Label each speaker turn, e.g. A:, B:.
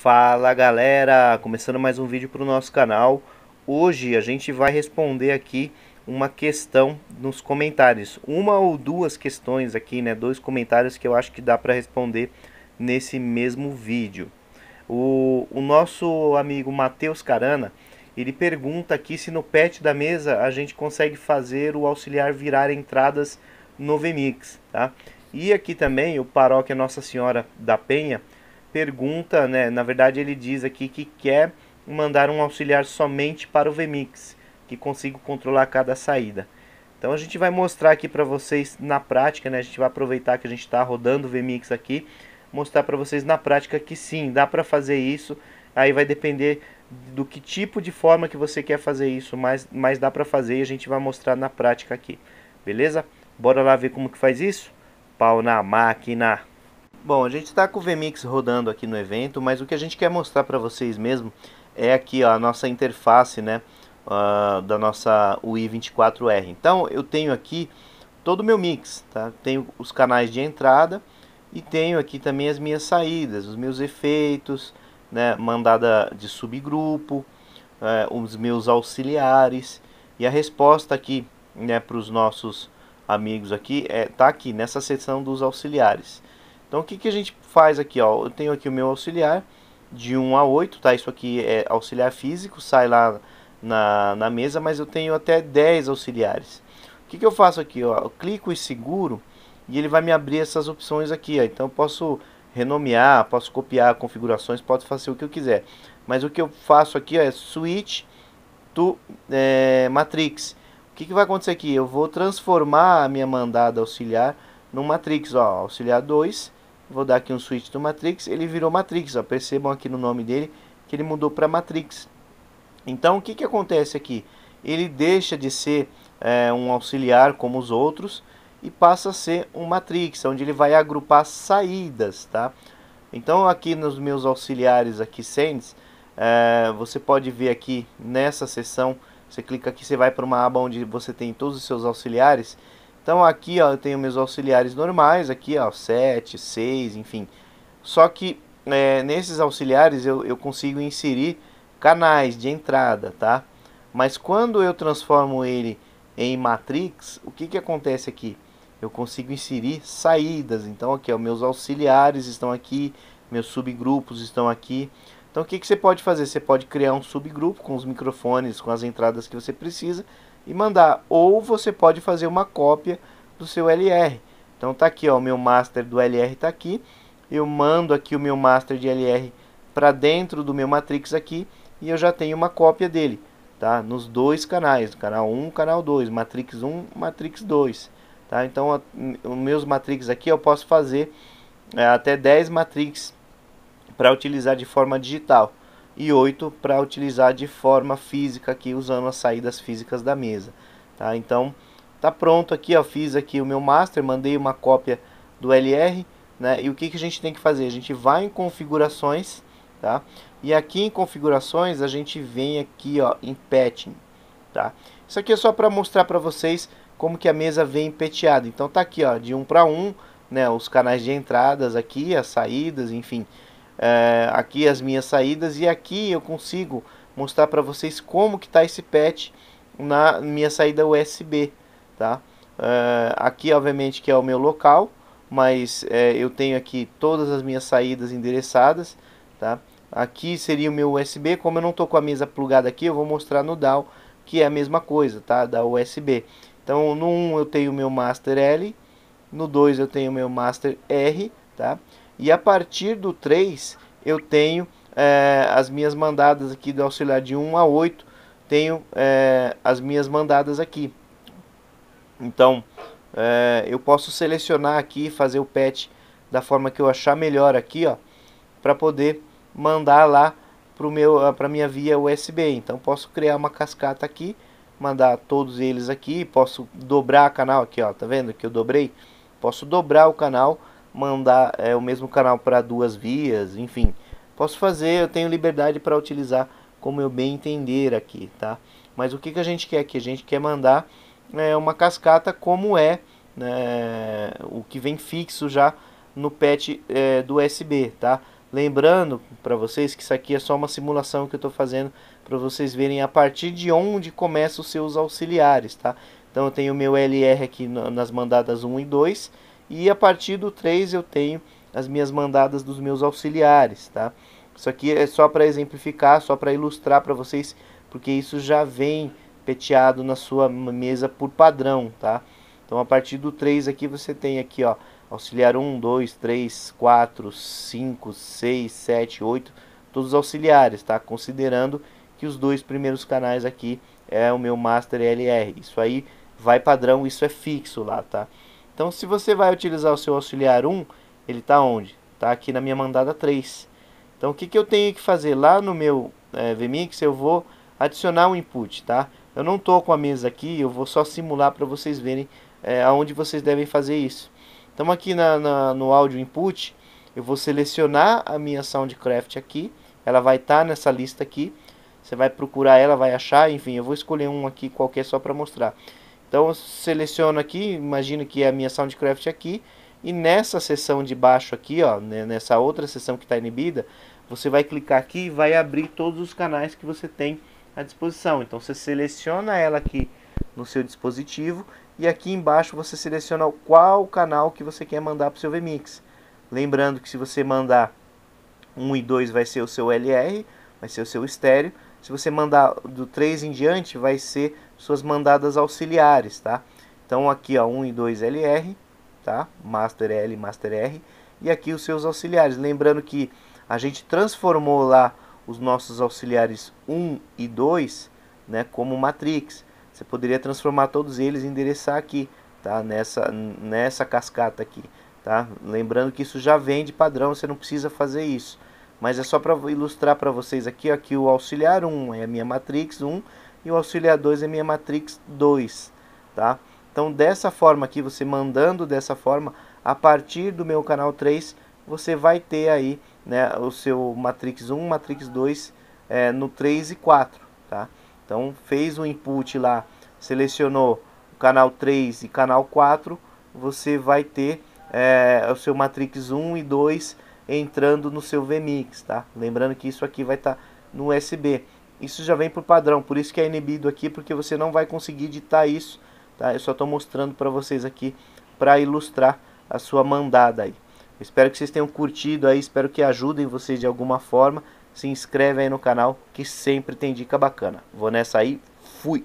A: Fala galera, começando mais um vídeo para o nosso canal. Hoje a gente vai responder aqui uma questão nos comentários, uma ou duas questões aqui, né? Dois comentários que eu acho que dá para responder nesse mesmo vídeo. O, o nosso amigo Matheus Carana ele pergunta aqui se no pet da mesa a gente consegue fazer o auxiliar virar entradas no VMix, tá? E aqui também o paróquia Nossa Senhora da Penha pergunta, né, na verdade ele diz aqui que quer mandar um auxiliar somente para o vMix, que consigo controlar cada saída. Então a gente vai mostrar aqui para vocês na prática, né? A gente vai aproveitar que a gente está rodando o vMix aqui, mostrar para vocês na prática que sim, dá para fazer isso. Aí vai depender do que tipo de forma que você quer fazer isso, mas, mas dá para fazer e a gente vai mostrar na prática aqui. Beleza? Bora lá ver como que faz isso? Pau na máquina! Bom, a gente está com o vMix rodando aqui no evento, mas o que a gente quer mostrar para vocês mesmo é aqui ó, a nossa interface né, uh, da nossa UI24R. Então eu tenho aqui todo o meu mix, tá? tenho os canais de entrada e tenho aqui também as minhas saídas, os meus efeitos, né, mandada de subgrupo, uh, os meus auxiliares e a resposta aqui né, para os nossos amigos aqui está é, tá aqui nessa seção dos auxiliares. Então o que, que a gente faz aqui? Ó? Eu tenho aqui o meu auxiliar de 1 a 8, tá? Isso aqui é auxiliar físico, sai lá na, na mesa, mas eu tenho até 10 auxiliares. O que, que eu faço aqui? Ó? Eu clico e seguro e ele vai me abrir essas opções aqui. Ó. Então eu posso renomear, posso copiar configurações, posso fazer o que eu quiser. Mas o que eu faço aqui ó, é switch to é, matrix. O que, que vai acontecer aqui? Eu vou transformar a minha mandada auxiliar no matrix, ó, auxiliar 2 Vou dar aqui um switch do Matrix, ele virou Matrix, ó, percebam aqui no nome dele que ele mudou para Matrix. Então o que, que acontece aqui? Ele deixa de ser é, um auxiliar como os outros e passa a ser um Matrix, onde ele vai agrupar saídas, tá? Então aqui nos meus auxiliares aqui sends, é, você pode ver aqui nessa seção, você clica aqui, você vai para uma aba onde você tem todos os seus auxiliares então aqui ó, eu tenho meus auxiliares normais, aqui ó, 7, 6, enfim. Só que é, nesses auxiliares eu, eu consigo inserir canais de entrada, tá? Mas quando eu transformo ele em matrix, o que, que acontece aqui? Eu consigo inserir saídas, então aqui ó, meus auxiliares estão aqui, meus subgrupos estão aqui. Então o que, que você pode fazer? Você pode criar um subgrupo com os microfones, com as entradas que você precisa e mandar. Ou você pode fazer uma cópia do seu LR. Então tá aqui, ó, o meu master do LR está aqui. Eu mando aqui o meu master de LR para dentro do meu matrix aqui e eu já tenho uma cópia dele, tá? Nos dois canais, canal 1, canal 2, matrix 1, matrix 2, tá? Então, os meus matrix aqui eu posso fazer é, até 10 matrix para utilizar de forma digital e 8 para utilizar de forma física aqui, usando as saídas físicas da mesa. Tá? Então, tá pronto aqui, ó, fiz aqui o meu master, mandei uma cópia do LR, né? E o que, que a gente tem que fazer? A gente vai em configurações, tá? E aqui em configurações a gente vem aqui, ó, em patching, tá? Isso aqui é só para mostrar para vocês como que a mesa vem peteada. Então tá aqui, ó, de um para um, né, os canais de entradas aqui, as saídas, enfim é, aqui as minhas saídas e aqui eu consigo mostrar para vocês como que está esse patch na minha saída USB, tá? É, aqui obviamente que é o meu local, mas é, eu tenho aqui todas as minhas saídas endereçadas, tá? Aqui seria o meu USB, como eu não estou com a mesa plugada aqui, eu vou mostrar no DAW que é a mesma coisa, tá? Da USB. Então no 1 eu tenho o meu Master L, no 2 eu tenho o meu Master R, tá? E a partir do 3 eu tenho é, as minhas mandadas aqui do auxiliar de 1 a 8, tenho é, as minhas mandadas aqui. Então é, eu posso selecionar aqui fazer o patch da forma que eu achar melhor aqui, ó, para poder mandar lá para ah, a minha via USB. Então posso criar uma cascata aqui, mandar todos eles aqui, posso dobrar o canal aqui, ó, tá vendo que eu dobrei? Posso dobrar o canal mandar é, o mesmo canal para duas vias, enfim. Posso fazer, eu tenho liberdade para utilizar como eu bem entender aqui, tá? Mas o que, que a gente quer aqui? A gente quer mandar é, uma cascata como é né, o que vem fixo já no patch é, do USB, tá? Lembrando para vocês que isso aqui é só uma simulação que eu estou fazendo para vocês verem a partir de onde começam os seus auxiliares, tá? Então eu tenho o meu LR aqui nas mandadas 1 e 2 e a partir do 3 eu tenho as minhas mandadas dos meus auxiliares, tá? Isso aqui é só para exemplificar, só para ilustrar para vocês, porque isso já vem peteado na sua mesa por padrão, tá? Então a partir do 3 aqui você tem aqui, ó, auxiliar 1, 2, 3, 4, 5, 6, 7, 8, todos os auxiliares, tá? Considerando que os dois primeiros canais aqui é o meu master LR. Isso aí vai padrão, isso é fixo lá, tá? Então, se você vai utilizar o seu auxiliar 1, ele está onde? Está aqui na minha mandada 3. Então, o que, que eu tenho que fazer? Lá no meu é, vMix, eu vou adicionar um input, tá? Eu não estou com a mesa aqui, eu vou só simular para vocês verem é, aonde vocês devem fazer isso. Então, aqui na, na, no áudio input, eu vou selecionar a minha Soundcraft aqui. Ela vai estar tá nessa lista aqui. Você vai procurar ela, vai achar, enfim, eu vou escolher um aqui qualquer só para mostrar. Então eu seleciono aqui, imagino que é a minha Soundcraft aqui, e nessa seção de baixo aqui, ó, nessa outra seção que está inibida, você vai clicar aqui e vai abrir todos os canais que você tem à disposição. Então você seleciona ela aqui no seu dispositivo e aqui embaixo você seleciona qual canal que você quer mandar para o seu vMix. Lembrando que se você mandar 1 e 2 vai ser o seu LR, vai ser o seu estéreo. Se você mandar do 3 em diante vai ser suas mandadas auxiliares, tá? Então aqui ó, 1 e 2 LR, tá? Master L, Master R, e aqui os seus auxiliares. Lembrando que a gente transformou lá os nossos auxiliares 1 e 2, né, como matrix. Você poderia transformar todos eles e endereçar aqui, tá? Nessa nessa cascata aqui, tá? Lembrando que isso já vem de padrão, você não precisa fazer isso. Mas é só para ilustrar para vocês aqui, ó, que o auxiliar 1 é a minha matrix 1, e o auxiliar 2 é minha matrix 2, tá? Então, dessa forma aqui, você mandando dessa forma, a partir do meu canal 3, você vai ter aí né, o seu matrix 1, matrix 2 é, no 3 e 4, tá? Então, fez o um input lá, selecionou o canal 3 e canal 4, você vai ter é, o seu matrix 1 e 2 entrando no seu vMix, tá? Lembrando que isso aqui vai estar tá no USB. Isso já vem por padrão, por isso que é inibido aqui, porque você não vai conseguir editar isso, tá? Eu só estou mostrando para vocês aqui para ilustrar a sua mandada aí. espero que vocês tenham curtido aí, espero que ajudem vocês de alguma forma. Se inscreve aí no canal que sempre tem dica bacana. Vou nessa aí, fui!